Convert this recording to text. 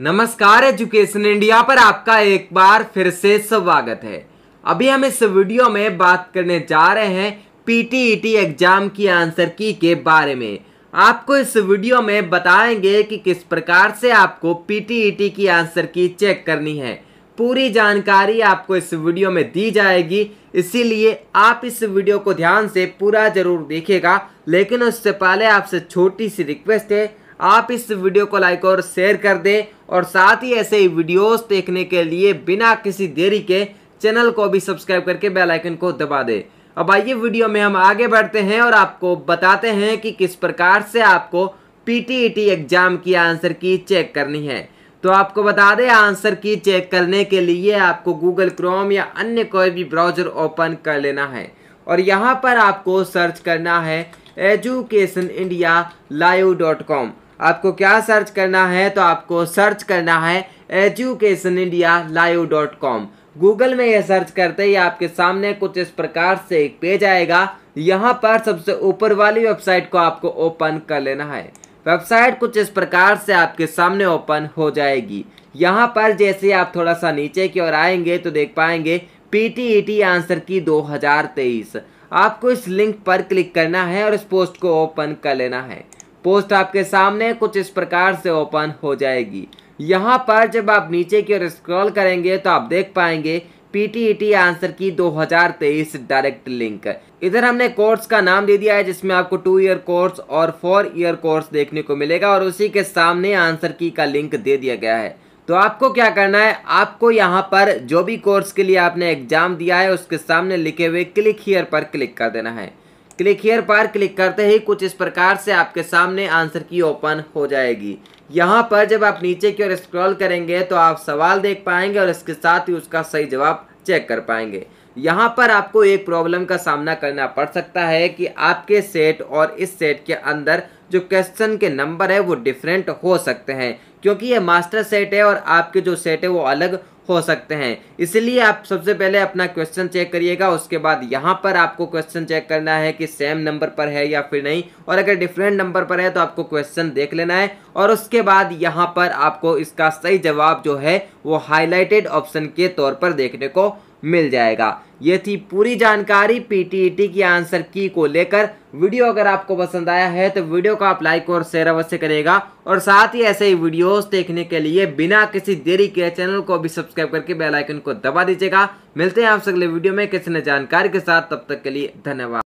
नमस्कार education India पर आपका एक बार फिर से स्वागत है अभी हम इस वीडियो में बात करने जा रहे हैं पीटीईटी एग्जाम e की आंसर की के बारे में आपको इस वीडियो में बताएंगे कि किस प्रकार से आपको पीटीईटी e की आंसर की चेक करनी है पूरी जानकारी आपको इस वीडियो में दी जाएगी इसीलिए आप इस वीडियो को ध्यान से पूरा जरूर देखेगा लेकिन उससे पहले आपसे छोटी सी रिक्वेस्ट है आप इस वीडियो को लाइक और शेयर कर दें और साथ ही ऐसे ही वीडियोस देखने के लिए बिना किसी देरी के चैनल को भी सब्सक्राइब करके बेल आइकन को दबा दें अब आइए वीडियो में हम आगे बढ़ते हैं और आपको बताते हैं कि किस प्रकार से आपको पीटीईटी एग्जाम e की आंसर की चेक करनी है तो आपको बता दें आंसर की चेक करने के लिए आपको गूगल क्रोम या अन्य कोई भी ब्राउजर ओपन कर लेना है और यहाँ पर आपको सर्च करना है education India live dot com आपको क्या सर्च करना है तो आपको सर्च करना है education India live dot com Google में यह सर्च करते ही आपके सामने कुछ इस प्रकार से एक पेज आएगा यहाँ पर सबसे ऊपर वाली वेबसाइट को आपको ओपन कर लेना है वेबसाइट कुछ इस प्रकार से आपके सामने ओपन हो जाएगी यहाँ पर जैसे आप थोड़ा सा नीचे की ओर आएंगे तो देख पाएंगे पीटीईटी आंसर e की 2023 आपको इस लिंक पर क्लिक करना है और इस पोस्ट को ओपन कर लेना है पोस्ट आपके सामने कुछ इस प्रकार से ओपन हो जाएगी यहाँ पर जब आप नीचे की ओर स्क्रॉल करेंगे तो आप देख पाएंगे पीटीईटी e आंसर की 2023 डायरेक्ट लिंक इधर हमने कोर्स का नाम दे दिया है जिसमें आपको टू ईयर कोर्स और फोर ईयर कोर्स देखने को मिलेगा और उसी के सामने आंसर की का लिंक दे दिया गया है तो आपको क्या करना है आपको यहाँ पर जो भी कोर्स के लिए आपने एग्जाम दिया है उसके सामने लिखे हुए क्लिक हीयर पर क्लिक कर देना है क्लिक हियर पर क्लिक करते ही कुछ इस प्रकार से आपके सामने आंसर की ओपन हो जाएगी यहाँ पर जब आप नीचे की ओर स्क्रॉल करेंगे तो आप सवाल देख पाएंगे और इसके साथ ही उसका सही जवाब चेक कर पाएंगे यहाँ पर आपको एक प्रॉब्लम का सामना करना पड़ सकता है कि आपके सेट और इस सेट के अंदर जो क्वेश्चन के नंबर है वो डिफरेंट हो सकते हैं क्योंकि ये मास्टर सेट है और आपके जो सेट है वो अलग हो सकते हैं इसलिए आप सबसे पहले अपना क्वेश्चन चेक करिएगा उसके बाद यहाँ पर आपको क्वेश्चन चेक करना है कि सेम नंबर पर है या फिर नहीं और अगर डिफरेंट नंबर पर है तो आपको क्वेश्चन देख लेना है और उसके बाद यहाँ पर आपको इसका सही जवाब जो है वो हाईलाइटेड ऑप्शन के तौर पर देखने को मिल जाएगा ये थी पूरी जानकारी पीटीईटी e की आंसर की को लेकर वीडियो अगर आपको पसंद आया है तो वीडियो को आप लाइक और शेयर अवश्य करेगा और साथ ही ऐसे ही वीडियोस देखने के लिए बिना किसी देरी के चैनल को भी सब्सक्राइब करके बेल आइकन को दबा दीजिएगा मिलते हैं आपसे अगले वीडियो में किसी ने जानकारी के साथ तब तक के लिए धन्यवाद